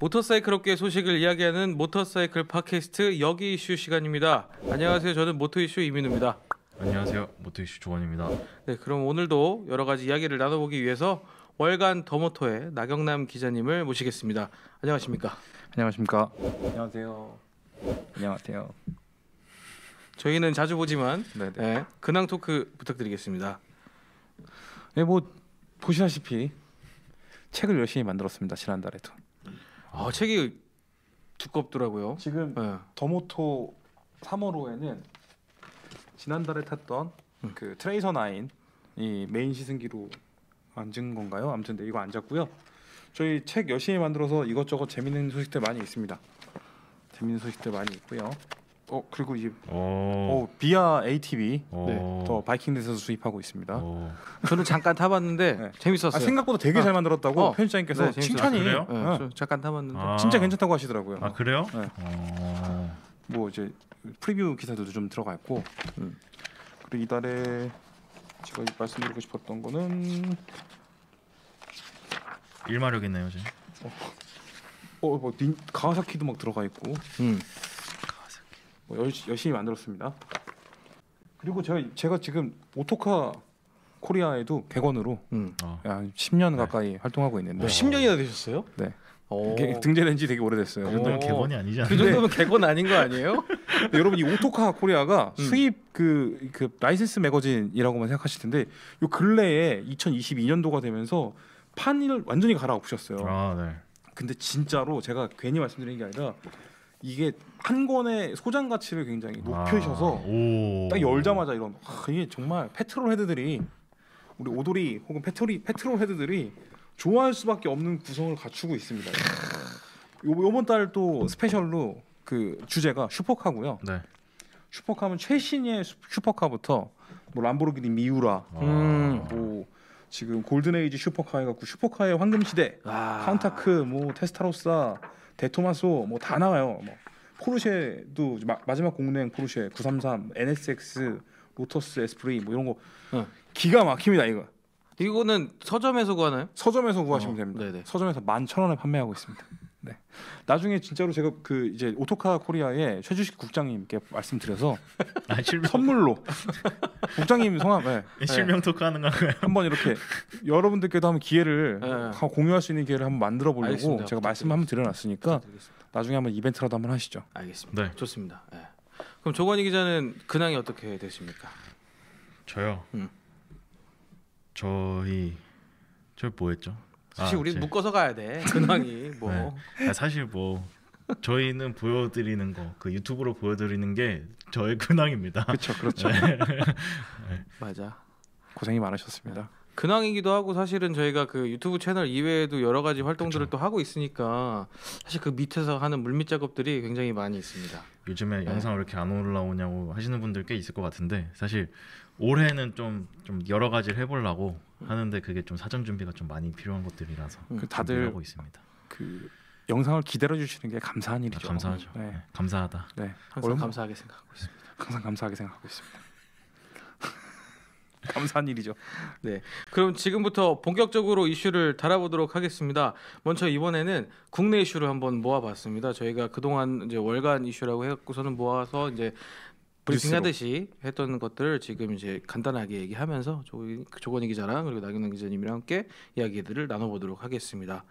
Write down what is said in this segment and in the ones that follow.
모터사이클 업계 소식을 이야기하는 모터사이클 팟캐스트 여기 이슈 시간입니다. 안녕하세요. 저는 모터 이슈 이민우입니다. 안녕하세요. 모터 이슈 조건입니다. 네, 그럼 오늘도 여러 가지 이야기를 나눠보기 위해서 월간 더모토의 나경남 기자님을 모시겠습니다. 안녕하십니까? 안녕하십니까? 안녕하세요. 안녕하세요. 저희는 자주 보지만 네, 근황 토크 부탁드리겠습니다. 네, 뭐 보시다시피 책을 열심히 만들었습니다. 지난달에도. 아 책이 두껍더라고요. 지금 네. 더모토 3월호에는 지난달에 탔던 음. 그 트레이서 9이 메인 시승기로 앉은 건가요? 아무튼 네, 이거 앉았고요. 저희 책 열심히 만들어서 이것저것 재밌는 소식들 많이 있습니다. 재밌는 소식들 많이 있고요. 어 그리고 이제 어, 어 비아 ATV 어. 네. 더 바이킹에서 수입하고 있습니다. 어. 저는 잠깐 타봤는데 네. 재밌었어요. 아, 생각보다 되게 어. 잘 만들었다고 어. 편집장님께서 네, 칭찬이 아, 네, 네 잠깐 타봤는데 아. 진짜 괜찮다고 하시더라고요. 아 그래요? 네. 어. 뭐 이제 프리뷰 기사도 좀 들어가 있고 음. 그리고 이달에 제가 말씀드리고 싶었던 거는 일마력 있네요, 지금. 어, 뭐 가와사키도 막 들어가 있고. 음. 뭐 열심히 만들었습니다. 그리고 제가, 제가 지금 오토카 코리아에도 1원으로 음. 한 어. 10년 가까이 활동하고 있는데 어. 10년이나 되셨어요? 네. 어. 등재된 지 되게 오래됐어요. 그 정도면 개건이 아니잖아요. 그 정도면 개건 그 아닌 거 아니에요? 여러분 이 오토카 코리아가 음. 수입 그, 그 라이센스 매거진이라고만 생각하실 텐데 요 근래에 2022년도가 되면서 판을 완전히 갈아엎으셨어요. 아, 네. 근데 진짜로 제가 괜히 말씀드리게 아니라 이게 한 권의 소장 가치를 굉장히 높이셔서 아, 딱 열자마자 이런 아, 이게 정말 페트롤 헤드들이 우리 오돌이 혹은 페트리 페트롤 헤드들이 좋아할 수밖에 없는 구성을 갖추고 있습니다. 요, 번달 또 스페셜로 그 주제가 슈퍼카고요. 네. 슈퍼카면 최신의 슈퍼카부터 뭐 람보르기니 미우라, 아. 음, 뭐 지금 골든 에이지 슈퍼카 해갖고 슈퍼카의 황금 시대, 아. 칸타크, 뭐 테스타로사, 데토마소 뭐 다 나와요. 뭐 포르쉐도 마, 지막 공랭 포르쉐 933, NSX, 로터스 에스프리 뭐 이런 거 어. 기가 막힙니다 이거. 이거는 서점에서 구하나요? 서점에서 구하시면 어, 됩니다. 네네. 서점에서 1 1 0 0 0 원에 판매하고 있습니다. 네. 나중에 진짜로 제가 그 이제 오토카 코리아의 최주식 국장님께 말씀드려서 아, 실명... 선물로 국장님 성함 네. 네, 네. 실명 토크 하는 건가요? 한번 이렇게 여러분들께도 한번 기회를 네. 공유할 수 있는 기회를 한번 만들어 보려고 제가 말씀 한번 드려놨으니까 나중에 한번 이벤트라도 한번 하시죠. 알겠습니다. 네. 좋습니다. 네. 그럼 조관희 기자는 근황이 어떻게 되십니까? 저요. 음. 저희 저 뭐했죠? 아, 사실 아, 우리 제... 묶어서 가야 돼. 근황이 뭐. 네. 아, 사실 뭐 저희는 보여드리는 거 그 유튜브로 보여드리는 게 저의 근황입니다. 그렇죠, 그렇죠. 네. 맞아. 고생이 많으셨습니다. 근황이기도 하고 사실은 저희가 그 유튜브 채널 이외에도 여러 가지 활동들을 그쵸. 또 하고 있으니까 사실 그 밑에서 하는 물밑 작업들이 굉장히 많이 있습니다. 요즘에 네. 영상 왜 이렇게 안 올라오냐고 하시는 분들 꽤 있을 것 같은데 사실 올해는 좀 좀 여러 가지를 해보려고 하는데 그게 좀 사전 준비가 좀 많이 필요한 것들이라서 그 다들 하고 있습니다. 그 영상을 기다려 주시는 게 감사한 아, 일이죠. 아, 감사하죠. 네. 네. 감사하다. 네. 항상 얼마... 감사하게 생각하고 있습니다. 항상 감사하게 생각하고 있습니다. 감사한 일이죠. 네. 그럼 지금부터 본격적으로 이슈를 달아보도록 하겠습니다. 먼저 이번에는 국내 이슈를 한번 모아봤습니다. 저희가 그동안 이제 월간 이슈라고 해갖고서는 모아서 이제 브리핑하듯이 했던 것들을 지금 이제 간단하게 얘기하면서 조건희 기자랑 그리고 나경남 기자님이랑 함께 이야기들을 나눠보도록 하겠습니다.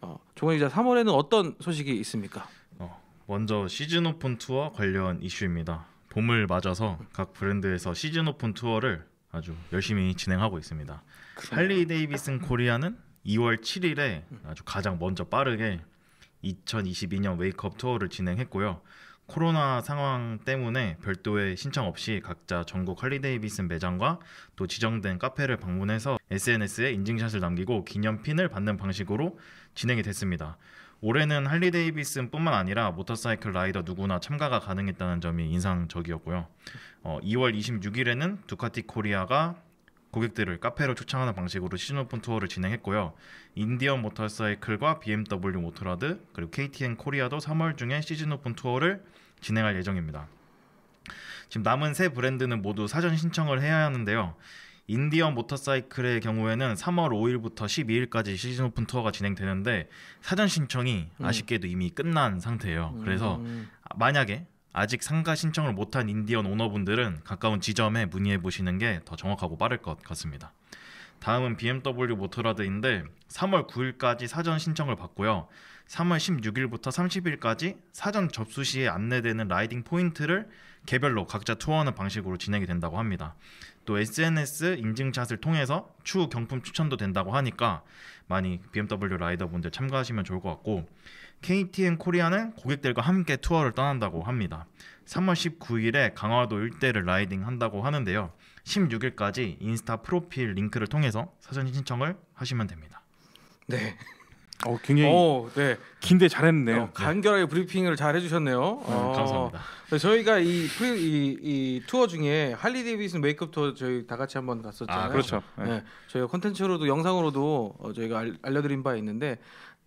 어, 조건희 기자 3월에는 어떤 소식이 있습니까? 어, 먼저 시즌 오픈 투어 관련 이슈입니다. 봄을 맞아서 각 브랜드에서 시즌 오픈 투어를 아주 열심히 진행하고 있습니다. 할리 데이비슨 코리아는 2월 7일에 아주 가장 먼저 빠르게 2022년 웨이크업 투어를 진행했고요. 코로나 상황 때문에 별도의 신청 없이 각자 전국 할리데이비슨 매장과 또 지정된 카페를 방문해서 SNS에 인증샷을 남기고 기념핀을 받는 방식으로 진행이 됐습니다. 올해는 할리데이비슨뿐만 아니라 모터사이클 라이더 누구나 참가가 가능했다는 점이 인상적이었고요. 어, 2월 26일에는 두카티 코리아가 고객들을 카페로 초청하는 방식으로 시즌 오픈 투어를 진행했고요. 인디언 모터사이클과 BMW 모토라드 그리고 KTN 코리아도 3월 중에 시즌 오픈 투어를 진행할 예정입니다. 지금 남은 세 브랜드는 모두 사전 신청을 해야 하는데요. 인디언 모터사이클의 경우에는 3월 5일부터 12일까지 시즌 오픈 투어가 진행되는데 사전 신청이 음. 아쉽게도 이미 끝난 상태예요. 그래서 음. 만약에 아직 상가 신청을 못한 인디언 오너분들은 가까운 지점에 문의해 보시는 게 더 정확하고 빠를 것 같습니다. 다음은 BMW 모토라드인데 3월 9일까지 사전 신청을 받고요. 3월 16일부터 30일까지 사전 접수 시에 안내되는 라이딩 포인트를 개별로 각자 투어하는 방식으로 진행이 된다고 합니다. 또 SNS 인증샷을 통해서 추후 경품 추천도 된다고 하니까 많이 BMW 라이더분들 참가하시면 좋을 것 같고 KTN 코리아는 고객들과 함께 투어를 떠난다고 합니다. 3월 19일에 강화도 일대를 라이딩 한다고 하는데요. 16일까지 인스타 프로필 링크를 통해서 사전 신청을 하시면 됩니다. 네. 어 굉장히 오, 어, 네. 긴데 잘했네요. 어, 네. 간결하게 브리핑을 잘 해주셨네요. 음, 네, 어, 감사합니다. 네, 저희가 이, 프리, 이, 이, 투어 중에 할리 데이비슨 메이크업 투어 저희 다 같이 한번 갔었잖아요. 아, 그렇죠. 네. 네. 저희가 컨텐츠로도 영상으로도 어, 저희가 알, 려드린바 있는데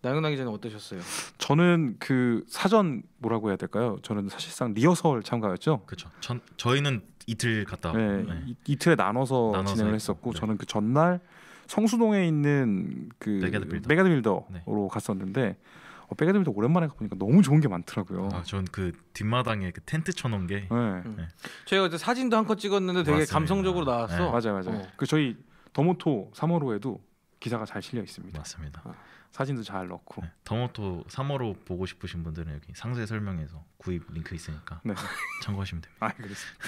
나영나기 전에 어떠셨어요? 저는 그 사전 뭐라고 해야 될까요? 저는 사실상 리허설 참가였죠. 그렇죠. 전 저희는 이틀 갔다. 네, 네. 이, 틀에 나눠서, 나눠서 진행을 했었고 네. 저는 그 전날 성수동에 있는 그 메가드 빌더. 로 갔었는데 어, 메가드 빌더 오랜만에 가보니까 너무 좋은 게 많더라고요. 아, 전그 뒷마당에 그 텐트 쳐놓은 게. 네. 저희가 음. 네. 이제 사진도 한 컷 찍었는데 되게 맞습니다. 감성적으로 나왔어. 맞아 네. 맞아. 어. 그 저희 더모토 3월호에도 기사가 잘 실려 있습니다. 맞습니다. 어, 사진도 잘 넣고. 네. 더모토 3호로 보고 싶으신 분들은 여기 상세 설명에서 구입 링크 있으니까 네. 참고하시면 됩니다. 아, 그렇습니다.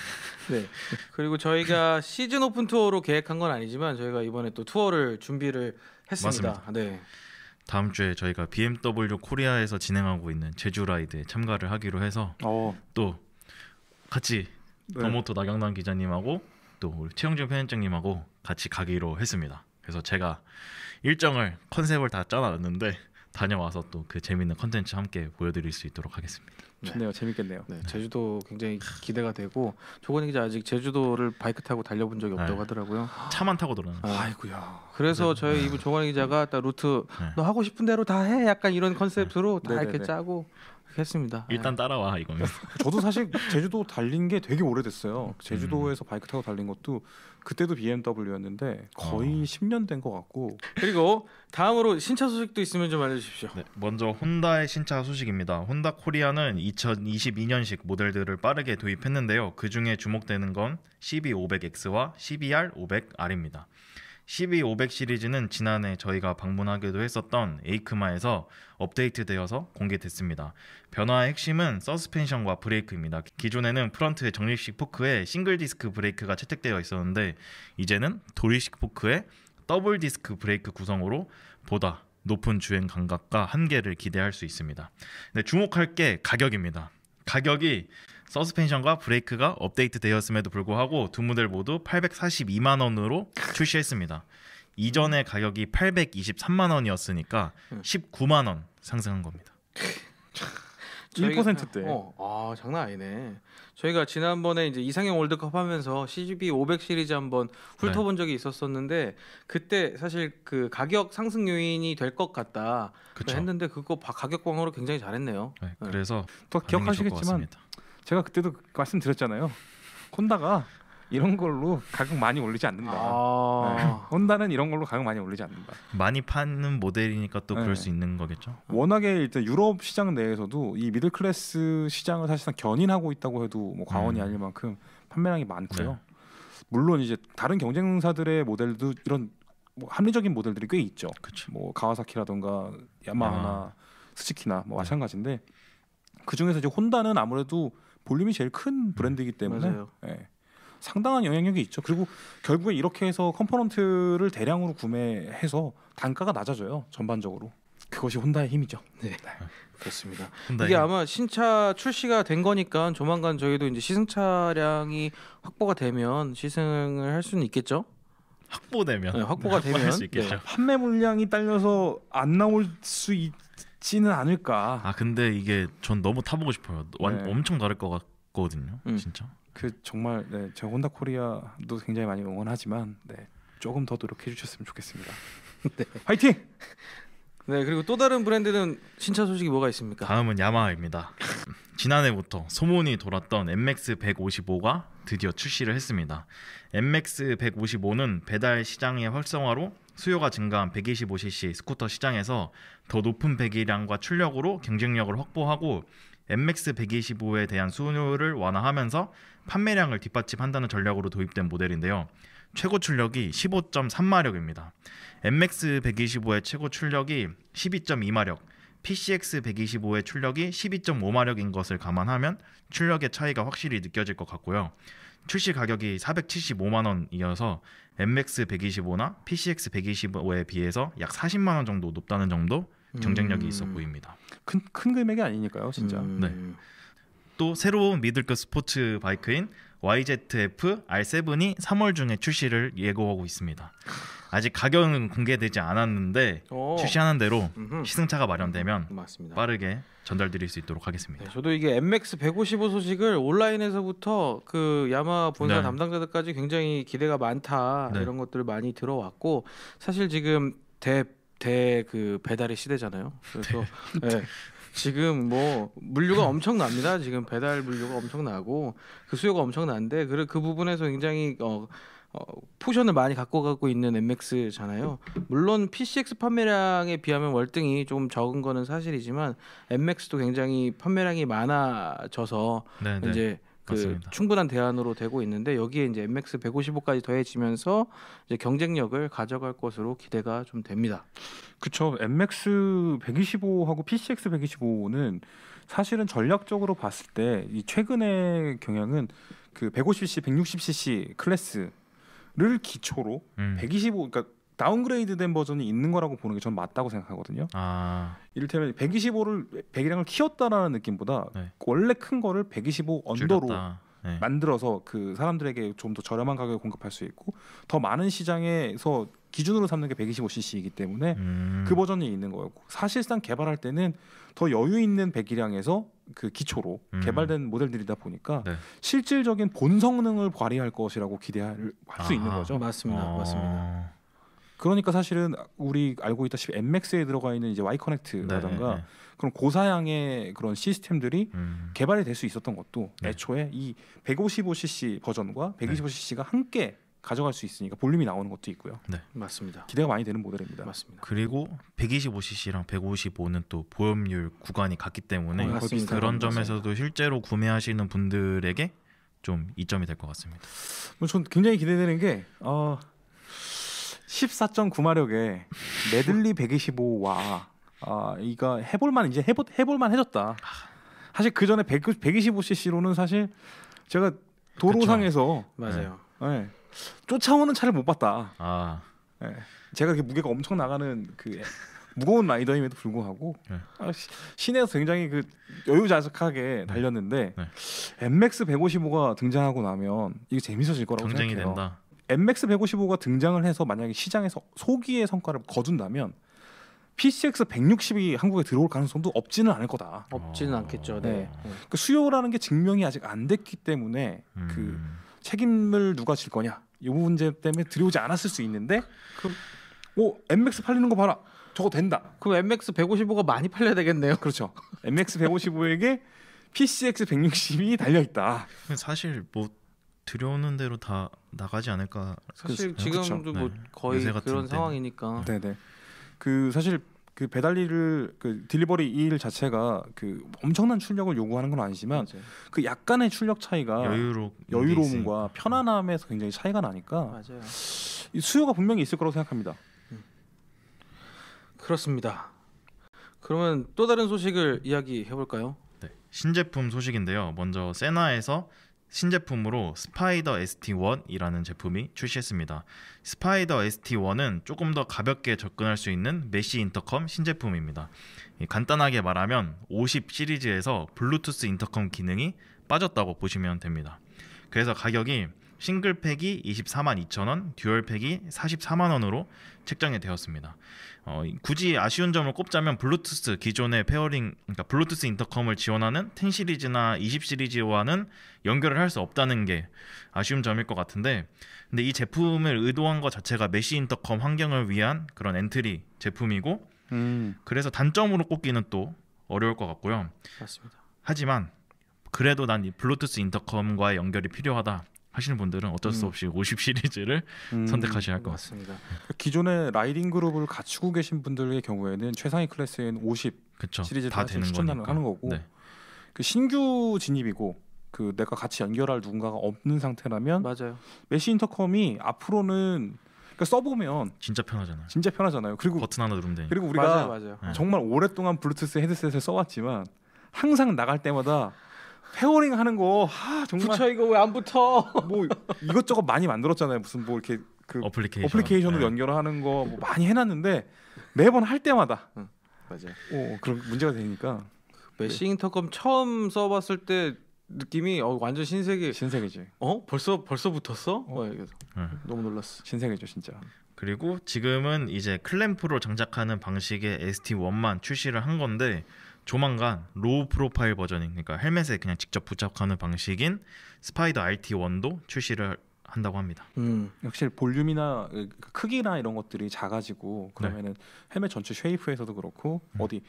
네. 그리고 저희가 시즌 오픈 투어로 계획한 건 아니지만 저희가 이번에 또 투어를 준비를 했습니다. 맞습니다. 네. 다음 주에 저희가 BMW 코리아에서 진행하고 있는 제주 라이드에 참가를 하기로 해서 오. 어. 또 같이 네. 더모토 나경남 기자님하고 또 우리 최영준 편집장님하고 같이 가기로 했습니다. 그래서 제가 일정을 컨셉을 다 짜놨는데 다녀와서 또 그 재밌는 컨텐츠 함께 보여드릴 수 있도록 하겠습니다. 네. 좋네요, 네. 재밌겠네요. 네. 제주도 굉장히 기대가 되고 조건희 기자 아직 제주도를 바이크 타고 달려본 적이 없다고 네. 하더라고요. 차만 타고 돌아요. 아이고야. 그래서 네. 저희 이분 조건희 기자가 딱 루트 네. 너 하고 싶은 대로 다 해. 약간 이런 컨셉으로 다 이렇게 짜고 했습니다. 일단 예. 따라와 이거면. 저도 사실 제주도 달린 게 되게 오래됐어요. 제주도에서 음. 바이크 타고 달린 것도 그때도 BMW였는데 거의 어. 10년 된 것 같고. 그리고 다음으로 신차 소식도 있으면 좀 알려주십시오. 네, 먼저 혼다의 신차 소식입니다. 혼다 코리아는 2022년식 모델들을 빠르게 도입했는데요. 그 중에 주목되는 건 CB500X와 CBR500R입니다. 12500 시리즈는 지난해 저희가 방문하기도 했었던 에이크마에서 업데이트되어서 공개됐습니다. 변화의 핵심은 서스펜션과 브레이크입니다. 기존에는 프런트의 정립식 포크에 싱글 디스크 브레이크가 채택되어 있었는데 이제는 돌리식 포크에 더블 디스크 브레이크 구성으로 보다 높은 주행 감각과 한계를 기대할 수 있습니다. 네, 주목할 게 가격입니다. 가격이 서스펜션과 브레이크가 업데이트 되었음에도 불구하고 두 모델 모두 842만 원으로 출시했습니다. 이전의 가격이 823만 원이었으니까 19만 음. 원 상승한 겁니다. 1%대. 어, 아 장난 아니네. 저희가 지난번에 이제 이상형 월드컵 하면서 CGV 500 시리즈 한번 훑어본 네. 적이 있었었는데 그때 사실 그 가격 상승 요인이 될 것 같다 그쵸. 했는데 그거 가격 방어를 굉장히 잘했네요. 네, 네. 그래서 네. 또 기억하시겠지만 제가 그때도 그 말씀드렸잖아요. 혼다가 이런 걸로 가격 많이 올리지 않는다. 아~ 네. 혼다는 이런 걸로 가격 많이 올리지 않는다. 많이 파는 모델이니까 또 그럴 네. 수 있는 거겠죠. 워낙에 일단 유럽 시장 내에서도 이 미들 클래스 시장을 사실상 견인하고 있다고 해도 뭐 과언이 음. 아닐 만큼 판매량이 많고요. 네. 물론 이제 다른 경쟁사들의 모델도 이런 뭐 합리적인 모델들이 꽤 있죠. 그쵸. 뭐가와사키라든가 야마하나 아. 스즈키나 뭐 네. 마찬가지인데 그 중에서 이제 혼다는 아무래도 볼륨이 제일 큰 음. 브랜드이기 때문에 예, 상당한 영향력이 있죠. 그리고 결국에 이렇게 해서 컴포넌트를 대량으로 구매해서 단가가 낮아져요. 전반적으로. 그것이 혼다의 힘이죠. 네, 네. 그렇습니다. 이게 아마 신차 출시가 된 거니까 조만간 저희도 이제 시승차량이 확보가 되면 시승을 할 수는 있겠죠. 확보되면 네, 확보가 되면 네. 판매 물량이 딸려서 안 나올 수 있, 같지는 않을까. 아 근데 이게 전 너무 타보고 싶어요. 완, 네. 엄청 다를 것 같거든요. 음. 진짜. 그 정말 네, 제가 혼다 코리아도 굉장히 많이 응원하지만 네, 조금 더 노력해 주셨으면 좋겠습니다. 네. 화이팅! 네 그리고 또 다른 브랜드는 신차 소식이 뭐가 있습니까? 다음은 야마하입니다. 지난해부터 소문이 돌았던 MX 155가 드디어 출시를 했습니다. MX 155는 배달 시장의 활성화로 수요가 증가한 125cc 스쿠터 시장에서 더 높은 배기량과 출력으로 경쟁력을 확보하고 MX 125에 대한 수요를 완화하면서 판매량을 뒷받침한다는 전략으로 도입된 모델인데요. 최고 출력이 15.3마력입니다. MX 125의 최고 출력이 12.2마력, PCX 125의 출력이 12.5마력인 것을 감안하면 출력의 차이가 확실히 느껴질 것 같고요. 출시 가격이 475만 원이어서 MX 125나 PCX 125에 비해서 약 40만 원 정도 높다는 정도 경쟁력이 음. 있어 보입니다. 큰, 큰 금액이 아니니까요, 진짜. 음. 네. 또 새로운 미들급 스포츠 바이크인 YZF R7이 3월 중에 출시를 예고하고 있습니다. 아직 가격은 공개되지 않았는데 오. 어. 출시하는 대로 음흠. 시승차가 마련되면 맞습니다. 빠르게 전달드릴 수 있도록 하겠습니다. 네, 저도 이게 MX 155 소식을 온라인에서부터 그 야마 본사 네. 담당자들까지 굉장히 기대가 많다 네. 이런 것들을 많이 들어왔고 사실 지금 대 대 그 배달의 시대잖아요. 그래서 네. 지금 뭐 물류가 엄청납니다. 지금 배달 물류가 엄청나고 그 수요가 엄청난데 그, 그 부분에서 굉장히 어 어, 포션을 많이 갖고 가고 있는 맥스잖아요 물론 PCX 판매량에 비하면 월등히 좀 적은 거는 사실이지만 맥스도 굉장히 판매량이 많아져서 네네. 네. 이제 그 맞습니다. 충분한 대안으로 되고 있는데 여기에 이제 MX 155까지 더해지면서 이제 경쟁력을 가져갈 것으로 기대가 좀 됩니다. 그쵸. MX 125하고 PCX 125는 사실은 전략적으로 봤을 때이 최근의 경향은 그 150cc, 160cc 클래스 를 기초로 음. 125 그러니까 다운그레이드된 버전이 있는 거라고 보는 게 저는 맞다고 생각하거든요. 아. 이를테면 125를 100이랑을 키웠다라는 느낌보다 네. 원래 큰 거를 125 언더로 네. 만들어서 그 사람들에게 좀 더 저렴한 가격에 공급할 수 있고 더 많은 시장에서 기준으로 삼는 게 125cc이기 때문에 음. 그 버전이 있는 거였고 사실상 개발할 때는 더 여유 있는 배기량에서 그 기초로 음. 개발된 모델들이다 보니까 네. 실질적인 본 성능을 발휘할 것이라고 기대할 아, 수 있는 거죠. 맞습니다. 어. 맞습니다. 그러니까 사실은 우리 알고 있다시피 엠맥스에 들어가 있는 이제 Y 커넥트라든가 네, 네, 네. 그런 고사양의 그런 시스템들이 음. 개발이 될 수 있었던 것도 네. 애초에 이 155cc 버전과 125cc가 함께 가져갈 수 있으니까 볼륨이 나오는 것도 있고요. 네. 맞습니다. 기대가 많이 되는 모델입니다. 맞습니다. 그리고 125cc랑 155는 또 보험률 구간이 같기 때문에 어, 그런 점에서도 맞습니다. 실제로 구매하시는 분들에게 좀 이점이 될 것 같습니다. 뭐 전 굉장히 기대되는 게 어, 14.9마력에 메들리 125와 아, 이거 해볼만 이제 해보, 해볼만 해졌다. 사실 그 전에 125cc로는 사실 제가 도로상에서 그쵸. 맞아요. 네. 네. 쫓아오는 차를 못 봤다. 아. 네. 제가 이 무게가 엄청 나가는 그 무거운 라이더임에도 불구하고 네. 아, 시, 시내에서 굉장히 그 여유자석하게 네. 달렸는데 네. MX 155가 등장하고 나면 이게 재밌어질 거라고 경쟁이 생각해요. 된다. m 155가 등장을 해서 만약에 시장에서 소기의 성과를 거둔다면 PCX 160이 한국에 들어올 가능성도 없지는 않을 거다. 없지는 않겠죠. 어. 네. 네. 그 수요라는 게 증명이 아직 안 됐기 때문에 음. 그 책임을 누가 질 거냐 이 문제 때문에 들여오지 않았을 수 있는데 그럼 오 MX 팔리는 거 봐라 저거 된다 그럼 MX 155가 많이 팔려야 되겠네요 그렇죠 MX 155에게 PCX 160이 달려 있다 사실 뭐 들여오는 대로 다 나가지 않을까 사실 그 지금도 뭐 네. 뭐 거의 그런 상황이니까 네네 네. 그 사실 그 배달 일을 그 딜리버리 일 자체가 그 엄청난 출력을 요구하는 건 아니지만 맞아요. 그 약간의 출력 차이가 여유로 여유로움과 편안함에서 굉장히 차이가 나니까 맞아요. 수요가 분명히 있을 거라고 생각합니다. 음. 그렇습니다. 그러면 또 다른 소식을 이야기해 볼까요? 네. 신제품 소식인데요. 먼저 세나에서 신제품으로 스파이더 ST1이라는 제품이 출시했습니다. 스파이더 ST1은 조금 더 가볍게 접근할 수 있는 메시 인터컴 신제품입니다. 간단하게 말하면 50 시리즈에서 블루투스 인터컴 기능이 빠졌다고 보시면 됩니다. 그래서 가격이 싱글팩이 24만 2천원, 듀얼팩이 44만원으로 책정이 되었습니다. 어, 굳이 아쉬운 점을 꼽자면 블루투스 기존의 페어링, 그러니까 블루투스 인터컴을 지원하는 10 시리즈나 20 시리즈와는 연결을 할 수 없다는 게 아쉬운 점일 것 같은데, 근데 이 제품을 의도한 것 자체가 메시 인터컴 환경을 위한 그런 엔트리 제품이고, 음. 그래서 단점으로 꼽기는 또 어려울 것 같고요. 맞습니다. 하지만 그래도 난이 블루투스 인터컴과의 연결이 필요하다. 하시는 분들은 어쩔 수 음. 없이 음. 50 시리즈를 음, 선택하셔야 할 것 같습니다. 기존에 라이딩 그룹을 갖추고 계신 분들의 경우에는 최상위 클래스인 50 그쵸, 시리즈를 다 되는 추천하는 하는 거고 네. 그 신규 진입이고 그 내가 같이 연결할 누군가가 없는 상태라면 맞아요. 메시 인터컴이 앞으로는 그러니까 써보면 진짜 편하잖아요. 진짜 편하잖아요. 그리고 버튼 하나 누르면 되니까. 그리고 우리가 맞아요, 맞아요. 네. 정말 오랫동안 블루투스 헤드셋을 써왔지만 항상 나갈 때마다 페어링 하는 거 하, 정말 붙여 이거 왜 안 붙어? 뭐 이것저것 많이 만들었잖아요. 무슨 뭐 이렇게 그 어플리케이션. 어플리케이션으로 네. 연결하는 거 뭐 많이 해놨는데 매번 할 때마다 응, 맞아요. 어, 그런 문제가 되니까 메시 네. 인터컴 처음 써봤을 때 느낌이 어, 완전 신세계. 신세계지. 어 벌써 벌써 붙었어? 어, 어 이거 응. 너무 놀랐어. 신세계죠 진짜. 그리고 지금은 이제 클램프로 장착하는 방식의 ST1만 출시를 한 건데 조만간 로우 프로파일 버전인 그러니까 헬멧에 그냥 직접 부착하는 방식인 스파이더 RT1도 출시를 한다고 합니다. 음, 역시 볼륨이나 그 크기나 이런 것들이 작아지고 그러면은 네. 헬멧 전체 쉐이프에서도 그렇고 음. 어디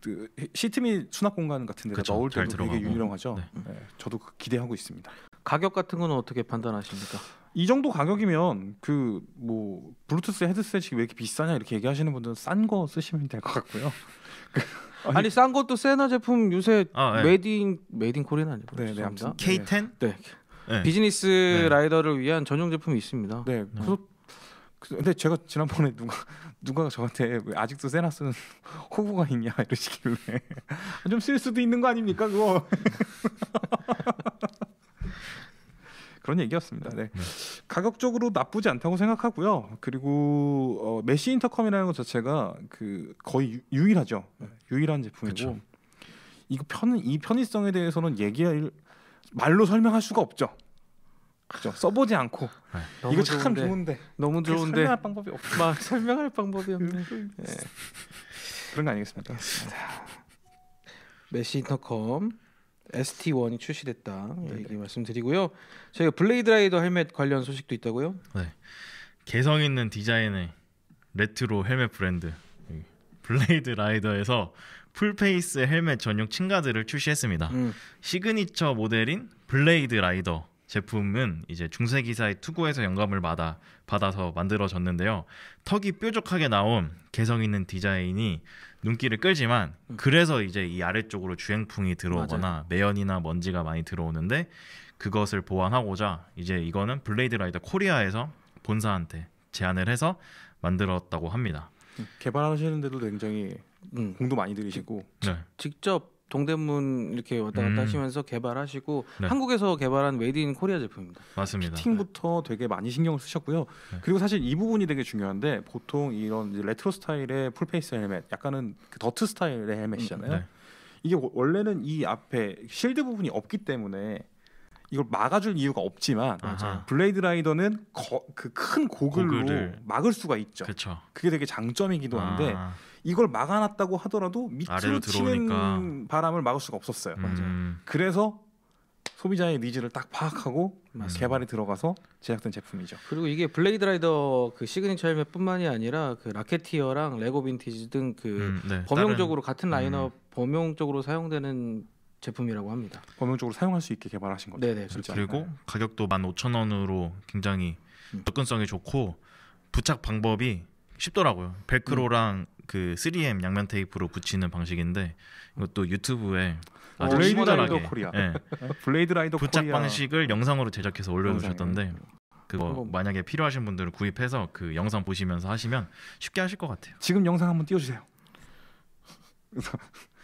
그 시트미 수납 공간 같은 데다 그쵸, 넣을 때도 되게 유용하죠. 네. 네. 저도 그 기대하고 있습니다. 가격 같은 거 어떻게 판단하십니까? 이 정도 가격이면 그 뭐 블루투스 헤드셋이 왜 이렇게 비싸냐 이렇게 얘기하시는 분들은 싼 거 쓰시면 될 것 같고요. 그 아니, 아니, 싼 것도 세나 제품 요새 아, 네. 메이드 메이드 코리아 아니고 네, 네, K10 네. 네. 비즈니스 네. 라이더를 위한 전용 제품이 있습니다. 네. 네. 그래서 그, 근데 제가 지난번에 누가 누가 저한테 아직도 세나스는 호구가 있냐 이러시길래 좀 쓸 수도 있는 거 아닙니까 그거 그런 얘기였습니다. 네. 네. 가격적으로 나쁘지 않다고 생각하고요. 그리고 어, 메시 인터컴이라는 것 자체가 그 거의 유, 일하죠 네, 유일한 제품이고 그쵸. 이거 편이 편의성에 대해서는 얘기할 말로 설명할 수가 없죠. 그죠 써보지 않고 네. 이거 좋은데, 좋은데 너무 좋은데 설명할 방법이 없막 설명할 방법이 없네 네. 그런 거 아니겠습니까 메시 인터컴 ST1이 출시됐다 네네. 얘기 말씀드리고요 저희가 블레이드 라이더 헬멧 관련 소식도 있다고요 네 개성 있는 디자인의 레트로 헬멧 브랜드 블레이드 라이더에서 풀페이스 헬멧 전용 층가들을 출시했습니다 음. 시그니처 모델인 블레이드 라이더 제품은 이제 중세 기사의 투구에서 영감을 받아 받아서 만들어졌는데요. 턱이 뾰족하게 나온 개성 있는 디자인이 눈길을 끌지만 음. 그래서 이제 이 아래쪽으로 주행풍이 들어오거나 맞아요. 매연이나 먼지가 많이 들어오는데 그것을 보완하고자 이제 이거는 블레이드 라이더 코리아에서 본사한테 제안을 해서 만들었다고 합니다. 음, 개발하시는데도 굉장히 음. 공도 많이 들이시고 네. 직접 동대문 이렇게 왔다 갔다 음. 하시면서 개발하시고 네. 한국에서 개발한 웨이드 인 코리아 제품입니다. 맞습니다. 피팅부터 되게 많이 신경을 쓰셨고요. 네. 그리고 사실 이 부분이 되게 중요한데 보통 이런 레트로 스타일의 풀페이스 헬멧, 약간은 그 더트 스타일의 헬멧이잖아요. 음, 네. 이게 원래는 이 앞에 실드 부분이 없기 때문에 이걸 막아줄 이유가 없지만 맞아요. 블레이드 라이더는 그 큰 고글로 고글을. 막을 수가 있죠. 그쵸. 그게 되게 장점이기도 한데 아. 이걸 막아놨다고 하더라도 밑으로 치는 바람을 막을 수가 없었어요. 음. 그래서 소비자의 니즈를 딱 파악하고 맞습니 개발이 들어가서 제작된 제품이죠. 그리고 이게 블레이드 라이더 그 시그니처 헬멧뿐만이 아니라 그 라켓티어랑 레고 빈티지 등그 음, 네. 범용적으로 다른... 같은 라인업 음. 범용적으로 사용되는 제품이라고 합니다. 범용적으로 사용할 수 있게 개발하신 거죠. 네네 그렇죠. 그리고 가격도 15,000원으로 굉장히 음. 접근성이 좋고 부착 방법이 쉽더라고요. 벨크로랑 음. 그 3M 양면 테이프로 붙이는 방식인데 이것도 유튜브에 어, 아주 어, 블레이드 코리아. 네. 블레이드 라이더 부착 코리아. 방식을 영상으로 제작해서 올려주셨던데 그거 그럼... 뭐 만약에 필요하신 분들은 구입해서 그 영상 보시면서 하시면 쉽게 하실 것 같아요. 지금 영상 한번 띄워주세요.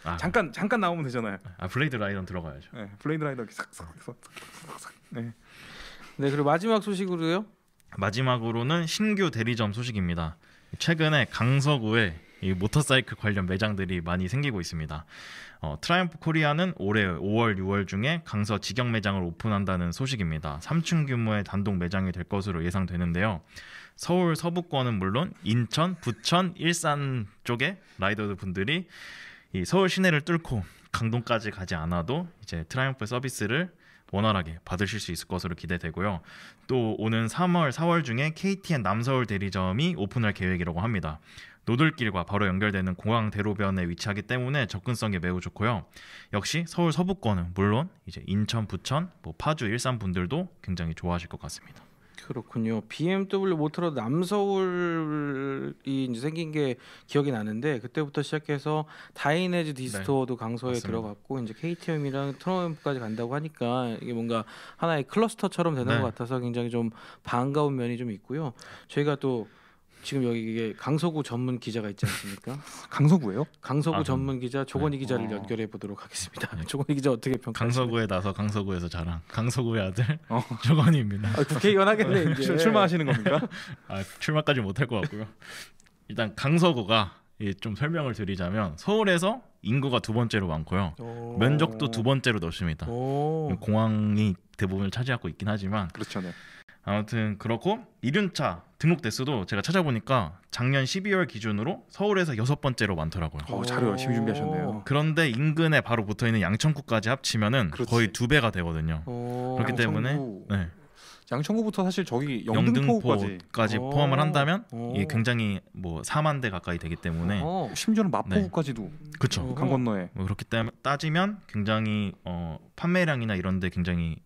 아. 잠깐 잠깐 나오면 되잖아요. 아 블레이드 라이더 들어가야죠. 네, 블레이드 라이더 이 싹싹싹싹. 네. 네 그리고 마지막 소식으로요. 마지막으로는 신규 대리점 소식입니다. 최근에 강서구에 모터사이클 관련 매장들이 많이 생기고 있습니다. 어, 트라이언프 코리아는 올해 5월, 6월 중에 강서 직영 매장을 오픈한다는 소식입니다. 3층 규모의 단독 매장이 될 것으로 예상되는데요. 서울 서부권은 물론 인천, 부천, 일산 쪽에 라이더 분들이 이 서울 시내를 뚫고 강동까지 가지 않아도 이제 트라이엄프 서비스를 원활하게 받으실 수 있을 것으로 기대되고요. 또 오는 3월, 4월 중에 KTN 남서울 대리점이 오픈할 계획이라고 합니다. 노들길과 바로 연결되는 공항 대로변에 위치하기 때문에 접근성이 매우 좋고요. 역시 서울 서부권은 물론 이제 인천, 부천, 뭐 파주, 일산 분들도 굉장히 좋아하실 것 같습니다. 그렇군요. BMW 모터로 남서울이 이제 생긴 게 기억이 나는데 그때부터 시작해서 다이네즈 네, 디스토어도 네, 강서에 맞습니다. 들어갔고 이제 KTM이랑 트럼프까지 간다고 하니까 이게 뭔가 하나의 클러스터처럼 되는 네. 것 같아서 굉장히 좀 반가운 면이 좀 있고요. 저희가 또 지금 여기 이게 강서구 전문 기자가 있지 않습니까? 강서구예요? 강서구 아, 전문 기자 조건희 네. 기자를 어. 연결해 보도록 하겠습니다. 네. 조건희 기자 어떻게 평가? 강서구에 나서 강서구에서 자랑 강서구의 아들 어. 조건희입니다. 아, 국회의원 하겠네 네. 이제 출마하시는 겁니까? 아, 출마까지 못 할 것 같고요. 일단 강서구가 좀 설명을 드리자면 서울에서 인구가 두 번째로 많고요. 면적도 두 번째로 넓습니다. 공항이 대부분을 차지하고 있긴 하지만 그렇죠. 네. 아무튼 그렇고 1륜차 등록 대수도 제가 찾아보니까 작년 12월 기준으로 서울에서 여섯 번째로 많더라고요. 어, 자 열심히 준비하셨네요. 그런데 인근에 바로 붙어 있는 양천구까지 합치면은 그렇지. 거의 두 배가 되거든요. 어, 그렇기 양천구. 때문에 네. 양천구부터 사실 저기 영등포까지, 영등포까지 포함을 어. 한다면 어. 이게 굉장히 뭐 4만 대 가까이 되기 때문에 오, 심지어는 마포구까지도 네. 그렇죠. 강 건너에 뭐 그렇기 때문에 따지면 굉장히 어, 판매량이나 이런데 굉장히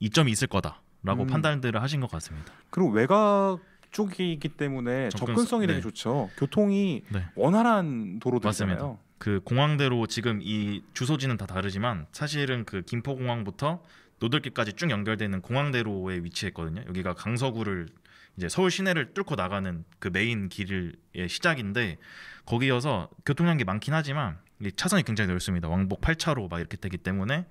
이점이 있을 거다. 라고 음. 판단들을 하신 것 같습니다. 그리고 외곽 쪽이기 때문에 접근성, 이 되게 네. 좋죠. 교통이 네. 원활한 도로들잖아요. 그 공항대로 지금 이 주소지는 다 다르지만 사실은 그 김포공항부터 노들길까지 쭉 연결되는 공항대로에 위치했거든요. 여기가 강서구를 이제 서울 시내를 뚫고 나가는 그 메인 길의 시작인데 거기여서 교통량이 많긴 하지만 차선이 굉장히 넓습니다. 왕복 8차로 막 이렇게 되기 때문에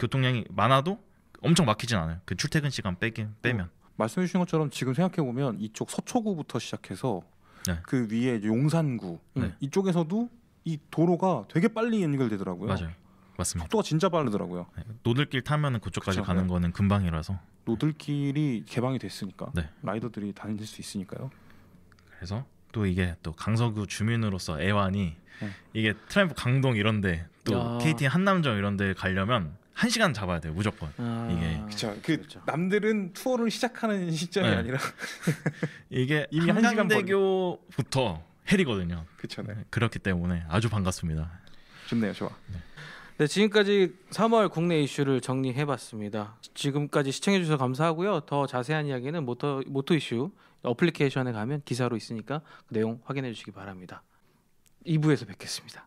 교통량이 많아도 엄청 막히진 않아요. 그 출퇴근 시간 빼기, 어, 빼면. 어, 말씀해 주신 것처럼 지금 생각해 보면 이쪽 서초구부터 시작해서 네. 그 위에 용산구 네. 이쪽에서도 이 도로가 되게 빨리 연결되더라고요. 맞아요. 맞습니다. 속도가 진짜 빠르더라고요. 네. 노들길 타면은 그쪽까지 그쵸, 가는 네. 거는 금방이라서 노들길이 개방이 됐으니까 네. 라이더들이 다닐 수 있으니까요. 그래서 또 이게 또 강서구 주민으로서 애완이 네. 이게 트램프 강동 이런데 또 야. KT 한남정 이런데 가려면 한 시간 잡아야 돼요 무조건 아... 이게 그쵸. 그 그렇죠. 남들은 투어를 시작하는 시점이 네. 아니라 이게 이미 한강대교부터 해리거든요. 그렇죠. 네. 그렇기 때문에 아주 반갑습니다. 좋네요, 좋아. 네. 네, 지금까지 3월 국내 이슈를 정리해봤습니다. 지금까지 시청해주셔서 감사하고요. 더 자세한 이야기는 모터 모토 이슈 어플리케이션에 가면 기사로 있으니까 그 내용 확인해 주시기 바랍니다. 2부에서 뵙겠습니다.